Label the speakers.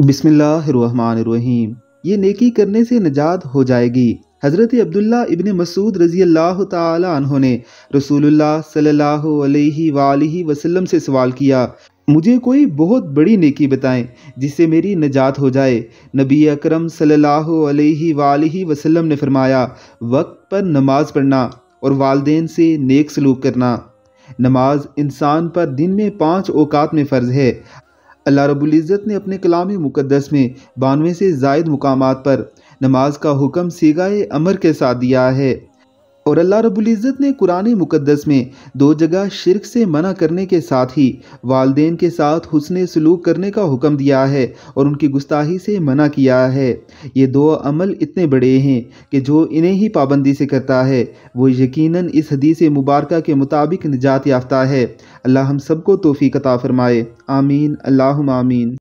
Speaker 1: बिसमीम ये नेकी करने से निजात हो जाएगी हज़रत अब्दुल्ला इबन मसूद रज़ी अल्लाह तहों ने रसूलुल्लाह सल्लल्लाहु अलैहि वालैहि वसल्लम से सवाल किया मुझे कोई बहुत बड़ी नेकी बताएं जिससे मेरी नजात हो जाए नबी अकरम सल्लल्लाहु अलैहि वालैहि वसल्लम ने फरमाया वक्त पर नमाज़ पढ़ना और वालदेन से नेक सलूक करना नमाज इंसान पर दिन में पाँच औकात में फ़र्ज़ है अल्लाह रबुल्ज़त ने अपने कलाम मुकदस में बानवे से जायद मुकाम पर नमाज का हुक्म सीगा अमर के साथ दिया है और अल्लाह रबुल्ज़त ने कुरान मुकदस में दो जगह शिरक से मना करने के साथ ही वालदे के साथ हुसन सलूक करने का हुक्म दिया है और उनकी गुस्ताही से मना किया है ये दो अमल इतने बड़े हैं कि जो इन्हें ही पाबंदी से करता है वो यकीन इस हदीस मुबारक के मुताबिक निजात याफ्ता है अल्लाह हम सबको तोफ़ी कता फ़रमाए आमीन अल्लाह आमीन